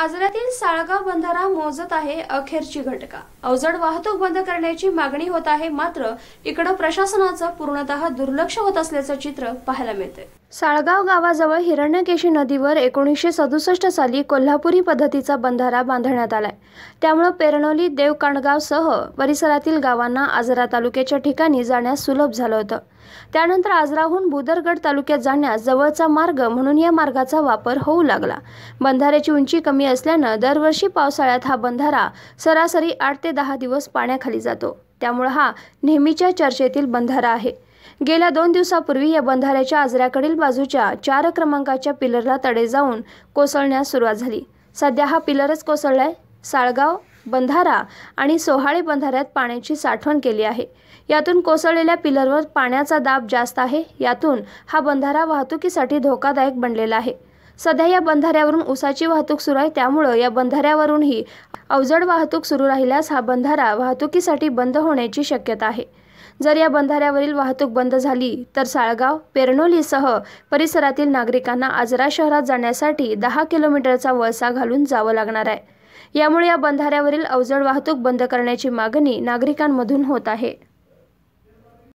आजऱ्यातील साळगाव बंधारा मोजत आहे अखेरची घटका अवजड वाहतूक बंद करण्याची मागणी होत आहे मात्र इकडं प्रशासनाचं पूर्णतः दुर्लक्ष होत असल्याचं चित्र पाहायला मिळते साळगाव गावाजवळ हिरण्यकेशी नदीवर एकोणीसशे सदुसष्ट साली कोल्हापुरी पद्धतीचा बंधारा बांधण्यात आलाय त्यामुळं पेरणोली सह परिसरातील गावांना आजरा तालुक्याच्या ठिकाणी जाण्यास सुलभ झालं होतं त्यानंतर आजराहून बुदरगड तालुक्यात जाण्यास जवळचा मार्ग म्हणून या मार्गाचा वापर होऊ लागला बंधाऱ्याची उंची कमी असल्यानं दरवर्षी पावसाळ्यात हा बंधारा सरासरी आठ ते दहा दिवस पाण्याखाली जातो त्यामुळं हा नेहमीच्या चर्चेतील बंधारा आहे गेल्या दोन दिवसापूर्वी या बंधाऱ्याच्या आजऱ्याकडील बाजूच्या चार क्रमांकाच्या पिलरला तडे जाऊन कोसळण्यास सुरुवात झाली सध्या हा पिलरच कोसळलाय साळगाव बंधारा आणि सोहाळे बंधाऱ्यात पाण्याची साठवण केली आहे यातून कोसळलेल्या पिलरवर पाण्याचा दाब जास्त आहे यातून हा बंधारा वाहतुकीसाठी धोकादायक बनलेला आहे सध्या या बंधाऱ्यावरून उसाची वाहतूक सुरू आहे त्यामुळं या बंधाऱ्यावरूनही अवजड वाहतूक सुरू राहिल्यास हा बंधारा वाहतुकीसाठी बंद होण्याची शक्यता आहे जर या बंधाऱ्यावरील वाहतूक बंद झाली तर साळगाव पेरणोलीसह परिसरातील नागरिकांना आजरा शहरात जाण्यासाठी दहा किलोमीटरचा वळसा घालून जावं लागणार आहे यामुळे या बंधाऱ्यावरील अवजड वाहतूक बंद करण्याची मागणी नागरिकांमधून होत आहे